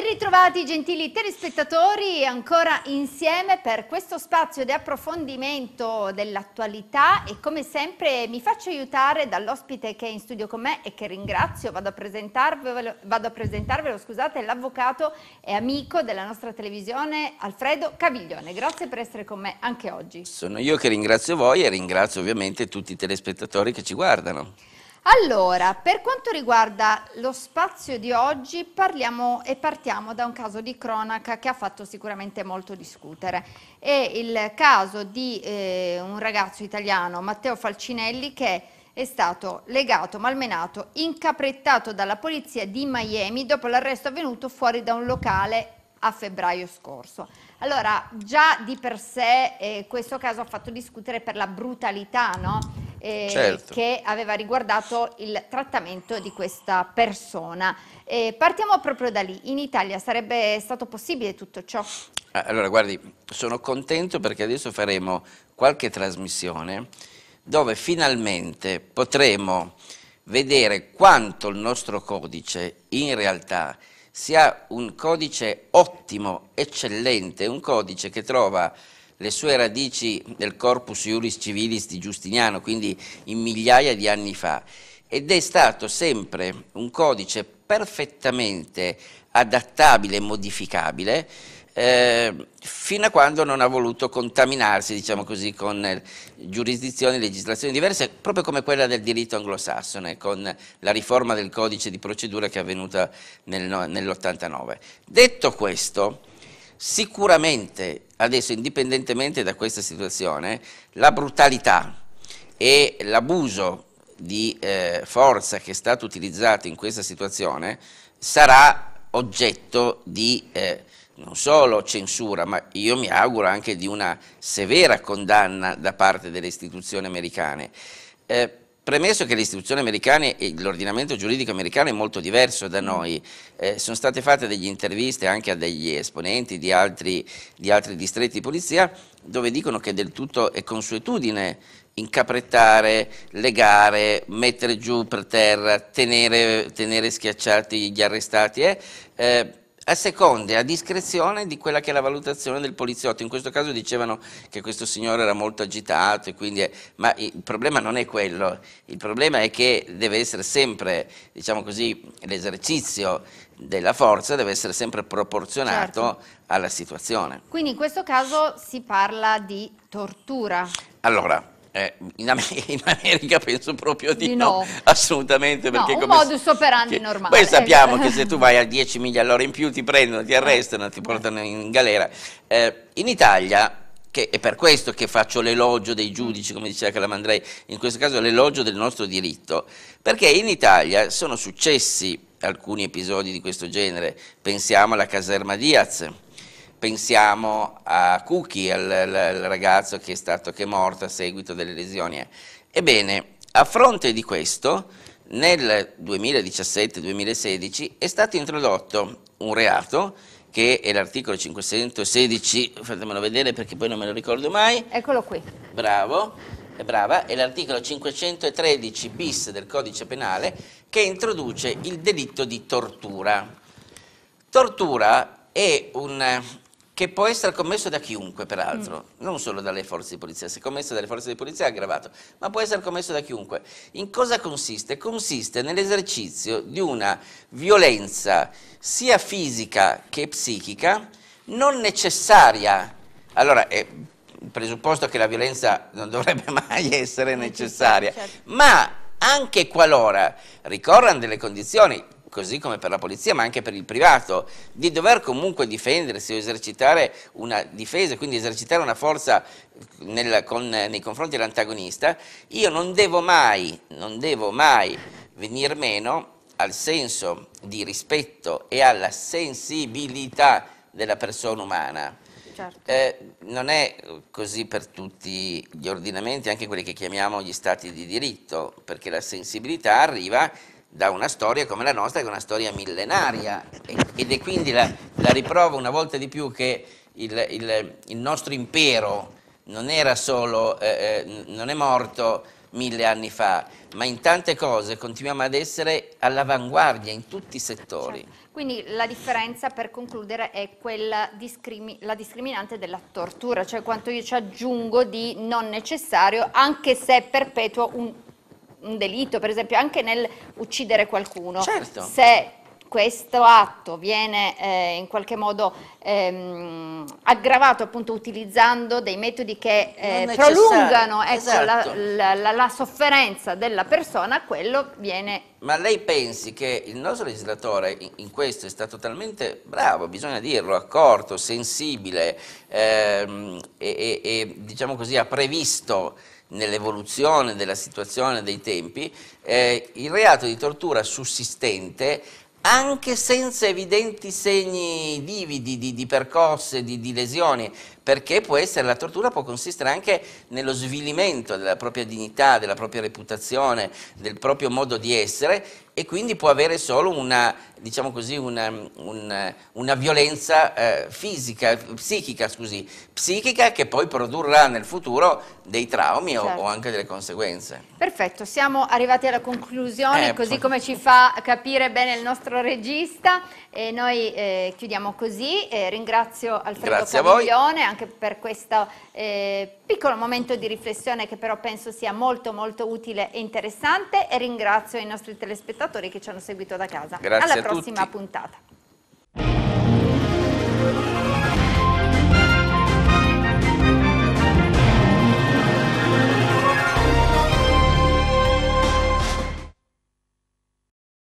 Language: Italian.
Ben ritrovati gentili telespettatori, ancora insieme per questo spazio di approfondimento dell'attualità e come sempre mi faccio aiutare dall'ospite che è in studio con me e che ringrazio, vado a presentarvelo, vado a presentarvelo scusate, l'avvocato e amico della nostra televisione Alfredo Caviglione, grazie per essere con me anche oggi. Sono io che ringrazio voi e ringrazio ovviamente tutti i telespettatori che ci guardano. Allora, per quanto riguarda lo spazio di oggi, parliamo e partiamo da un caso di cronaca che ha fatto sicuramente molto discutere. È il caso di eh, un ragazzo italiano, Matteo Falcinelli, che è stato legato, malmenato, incaprettato dalla polizia di Miami dopo l'arresto avvenuto fuori da un locale a febbraio scorso. Allora, già di per sé eh, questo caso ha fatto discutere per la brutalità, no? eh, certo. che aveva riguardato il trattamento di questa persona. Eh, partiamo proprio da lì. In Italia sarebbe stato possibile tutto ciò? Eh, allora, guardi, sono contento perché adesso faremo qualche trasmissione dove finalmente potremo vedere quanto il nostro codice in realtà sia un codice ottimo, eccellente, un codice che trova le sue radici nel corpus iuris civilis di Giustiniano, quindi in migliaia di anni fa, ed è stato sempre un codice perfettamente adattabile e modificabile eh, fino a quando non ha voluto contaminarsi, diciamo così, con giurisdizioni e legislazioni diverse, proprio come quella del diritto anglosassone, con la riforma del codice di procedura che è avvenuta nel, nell'89. Detto questo, Sicuramente, adesso indipendentemente da questa situazione, la brutalità e l'abuso di eh, forza che è stato utilizzato in questa situazione sarà oggetto di eh, non solo censura, ma io mi auguro anche di una severa condanna da parte delle istituzioni americane. Eh, Premesso che le istituzioni americane e l'ordinamento giuridico americano è molto diverso da noi, eh, sono state fatte delle interviste anche a degli esponenti di altri, di altri distretti di polizia dove dicono che del tutto è consuetudine incaprettare, legare, mettere giù per terra, tenere, tenere schiacciati gli arrestati. Eh, eh, a seconda e a discrezione di quella che è la valutazione del poliziotto. In questo caso dicevano che questo signore era molto agitato, e è, ma il problema non è quello, il problema è che deve essere sempre, diciamo così, l'esercizio della forza deve essere sempre proporzionato certo. alla situazione. Quindi in questo caso si parla di tortura. Allora, eh, in, America, in, America penso proprio di, di no. no. assolutamente. Perché no, un modus operandi che, normale. Poi ecco. sappiamo che se tu vai a 10 miglia all'ora in più ti prendono, ti eh. arrestano, ti eh. portano in galera. Eh, in Italia che è per questo che faccio l'elogio dei giudici, come diceva Calamandrei, in questo caso l'elogio del nostro diritto, perché in Italia sono successi alcuni episodi di questo genere, pensiamo alla caserma Diaz, pensiamo a Cookie, al, al ragazzo che è, stato, che è morto a seguito delle lesioni. Ebbene, a fronte di questo, nel 2017-2016 è stato introdotto un reato che è l'articolo 516, fatemelo vedere perché poi non me lo ricordo mai. Eccolo qui. Bravo, è brava, è l'articolo 513 bis del codice penale che introduce il delitto di tortura. Tortura è un che può essere commesso da chiunque, peraltro, mm. non solo dalle forze di polizia, se commesso dalle forze di polizia è aggravato, ma può essere commesso da chiunque. In cosa consiste? Consiste nell'esercizio di una violenza sia fisica che psichica non necessaria. Allora, è presupposto che la violenza non dovrebbe mai essere necessaria, certo. ma anche qualora ricorrano delle condizioni così come per la polizia, ma anche per il privato, di dover comunque difendersi o esercitare una difesa, quindi esercitare una forza nel, con, nei confronti dell'antagonista, io non devo mai, non devo mai venir meno al senso di rispetto e alla sensibilità della persona umana. Certo. Eh, non è così per tutti gli ordinamenti, anche quelli che chiamiamo gli stati di diritto, perché la sensibilità arriva da una storia come la nostra, che è una storia millenaria, ed è quindi la, la riprova una volta di più che il, il, il nostro impero non era solo, eh, eh, non è morto mille anni fa, ma in tante cose continuiamo ad essere all'avanguardia in tutti i settori. Certo. Quindi la differenza, per concludere, è quella discrimi la discriminante della tortura, cioè quanto io ci aggiungo di non necessario, anche se perpetuo un un delitto, per esempio anche nel uccidere qualcuno, certo. se questo atto viene eh, in qualche modo ehm, aggravato appunto utilizzando dei metodi che eh, prolungano ecco, esatto. la, la, la, sofferenza della persona, quello viene... Ma lei pensi che il nostro legislatore in, in questo è stato talmente bravo, bisogna dirlo, accorto, sensibile ehm, e, e, e diciamo così ha previsto nell'evoluzione della situazione dei tempi, eh, il reato di tortura sussistente anche senza evidenti segni vividi di, di percosse, di, di, lesioni, perché può essere, la tortura può consistere anche nello svilimento della propria dignità, della propria reputazione, del proprio modo di essere e quindi può avere solo una, diciamo così, una, una, una violenza eh, fisica, psichica, scusi, psichica che poi produrrà nel futuro dei traumi certo. o, o, anche delle conseguenze. Perfetto, siamo arrivati alla conclusione, eh, così come ci fa capire bene il nostro regista e noi eh, chiudiamo così. ringrazio Alfredo Grazie Caviglione, anche per questo eh, piccolo momento di riflessione che però penso sia molto molto utile e interessante e ringrazio i nostri telespettatori che ci hanno seguito da casa. Grazie Alla prossima tutti. puntata.